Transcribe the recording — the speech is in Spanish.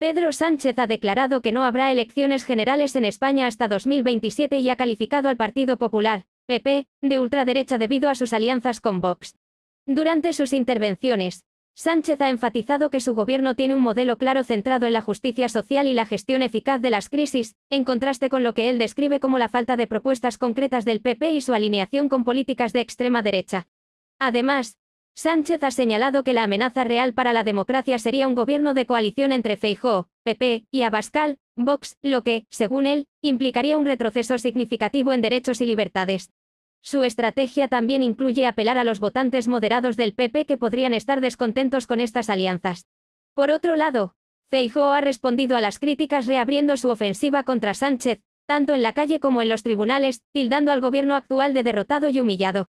Pedro Sánchez ha declarado que no habrá elecciones generales en España hasta 2027 y ha calificado al Partido Popular, PP, de ultraderecha debido a sus alianzas con Vox. Durante sus intervenciones, Sánchez ha enfatizado que su gobierno tiene un modelo claro centrado en la justicia social y la gestión eficaz de las crisis, en contraste con lo que él describe como la falta de propuestas concretas del PP y su alineación con políticas de extrema derecha. Además, Sánchez ha señalado que la amenaza real para la democracia sería un gobierno de coalición entre Feijóo, PP y Abascal, Vox, lo que, según él, implicaría un retroceso significativo en derechos y libertades. Su estrategia también incluye apelar a los votantes moderados del PP que podrían estar descontentos con estas alianzas. Por otro lado, Feijóo ha respondido a las críticas reabriendo su ofensiva contra Sánchez, tanto en la calle como en los tribunales, tildando al gobierno actual de derrotado y humillado.